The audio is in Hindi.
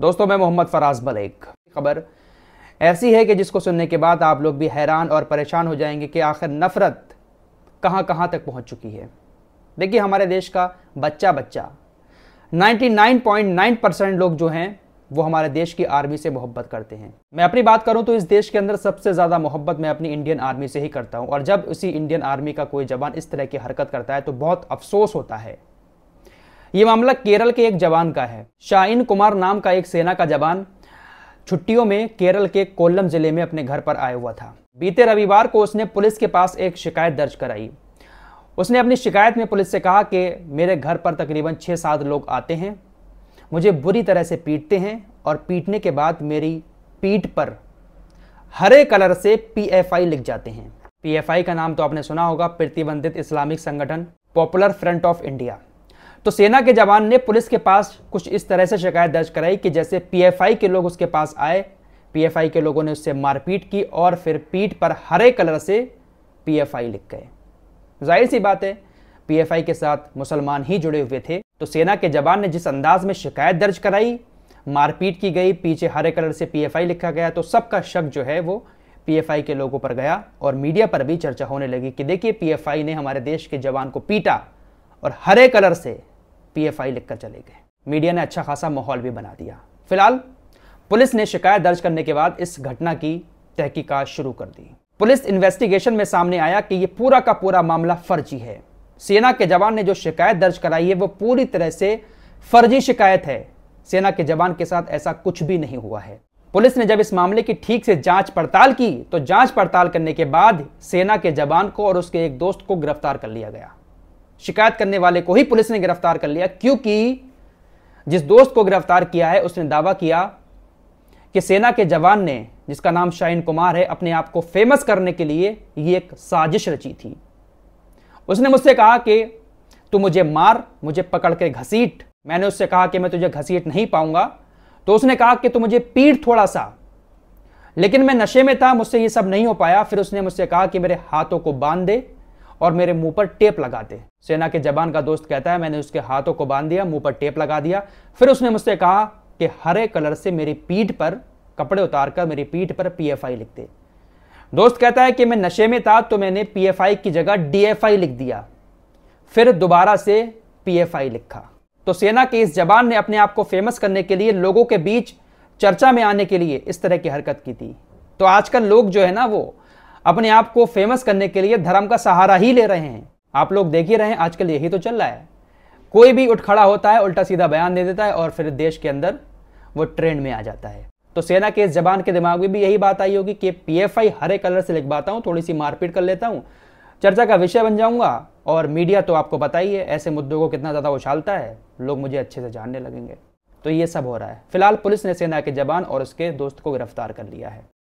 दोस्तों मैं मोहम्मद फराज मलिक खबर ऐसी है कि जिसको सुनने के बाद आप लोग भी हैरान और परेशान हो जाएंगे कि आखिर नफ़रत कहाँ कहाँ तक पहुँच चुकी है देखिए हमारे देश का बच्चा बच्चा 99.9 परसेंट लोग जो हैं वो हमारे देश की आर्मी से मोहब्बत करते हैं मैं अपनी बात करूं तो इस देश के अंदर सबसे ज़्यादा मोहब्बत मैं अपनी इंडियन आर्मी से ही करता हूं और जब उसी इंडियन आर्मी का कोई जवान इस तरह की हरकत करता है तो बहुत अफसोस होता है ये मामला केरल के एक जवान का है शाइन कुमार नाम का एक सेना का जवान छुट्टियों में केरल के कोल्लम जिले में अपने घर पर आया हुआ था बीते रविवार को उसने पुलिस के पास एक शिकायत दर्ज कराई उसने अपनी शिकायत में पुलिस से कहा कि मेरे घर पर तकरीबन छः सात लोग आते हैं मुझे बुरी तरह से पीटते हैं और पीटने के बाद मेरी पीठ पर हरे कलर से पीएफआई लिख जाते हैं पीएफआई का नाम तो आपने सुना होगा प्रतिबंधित इस्लामिक संगठन पॉपुलर फ्रंट ऑफ इंडिया तो सेना के जवान ने पुलिस के पास कुछ इस तरह से शिकायत दर्ज कराई कि जैसे पीएफआई के लोग उसके पास आए पीएफआई के लोगों ने उससे मारपीट की और फिर पीठ पर हरे कलर से पीएफआई लिख गए जाहिर सी बात है पीएफआई के साथ मुसलमान ही जुड़े हुए थे तो सेना के जवान ने जिस अंदाज में शिकायत दर्ज कराई मारपीट की गई पीछे हरे कलर से पीएफआई लिखा गया तो सबका शक जो है वो पीएफआई के लोगों पर गया और मीडिया पर भी चर्चा होने लगी कि देखिए पीएफआई ने हमारे देश के जवान को पीटा और हरे कलर से पीएफआई लिखकर चले गए मीडिया ने अच्छा खासा माहौल भी बना दिया फिलहाल पुलिस ने शिकायत दर्ज करने के बाद इस घटना की तहकीकात शुरू कर दी पुलिस इन्वेस्टिगेशन में सामने आया कि यह पूरा का पूरा मामला फर्जी है सेना के जवान ने जो शिकायत दर्ज कराई है वो पूरी तरह से फर्जी शिकायत है सेना के जवान के साथ ऐसा कुछ भी नहीं हुआ है पुलिस ने जब इस मामले की ठीक से जांच पड़ताल की तो जांच पड़ताल करने के बाद सेना के जवान को और उसके एक दोस्त को गिरफ्तार कर लिया गया शिकायत करने वाले को ही पुलिस ने गिरफ्तार कर लिया क्योंकि जिस दोस्त को गिरफ्तार किया है उसने दावा किया कि सेना के जवान ने जिसका नाम शाहीन कुमार है अपने आप को फेमस करने के लिए यह एक साजिश रची थी उसने मुझसे कहा कि तू मुझे मार मुझे पकड़ के घसीट मैंने उससे कहा कि मैं तुझे घसीट नहीं पाऊंगा तो उसने कहा कि तू मुझे पीट थोड़ा सा लेकिन मैं नशे में था मुझसे ये सब नहीं हो पाया फिर उसने मुझसे कहा कि मेरे हाथों को बांध दे और मेरे मुंह पर टेप लगा दे सेना के जवान का दोस्त कहता है मैंने उसके हाथों को बांध दिया मुंह पर टेप लगा दिया फिर उसने मुझसे कहा कि हरे कलर से मेरी पीठ पर कपड़े उतार कर मेरी पीठ पर पीएफआई लिख दे दोस्त कहता है कि मैं नशे में था तो मैंने पीएफआई की जगह डीएफआई लिख दिया फिर दोबारा से पीएफआई लिखा तो सेना के इस जवान ने अपने आप को फेमस करने के लिए लोगों के बीच चर्चा में आने के लिए इस तरह की हरकत की थी तो आजकल लोग जो है ना वो अपने आप को फेमस करने के लिए धर्म का सहारा ही ले रहे हैं आप लोग देख ही रहे हैं आजकल यही तो चल रहा है कोई भी उठ खड़ा होता है उल्टा सीधा बयान दे देता है और फिर देश के अंदर वो ट्रेंड में आ जाता है तो सेना के इस जबान के दिमाग में भी यही बात आई होगी कि पीएफआई हरे कलर से लिखवाता हूँ थोड़ी सी मारपीट कर लेता हूँ चर्चा का विषय बन जाऊंगा और मीडिया तो आपको पता ही है ऐसे मुद्दों को कितना ज़्यादा उछालता है लोग मुझे अच्छे से जानने लगेंगे तो ये सब हो रहा है फिलहाल पुलिस ने सेना के जवान और उसके दोस्त को गिरफ्तार कर लिया है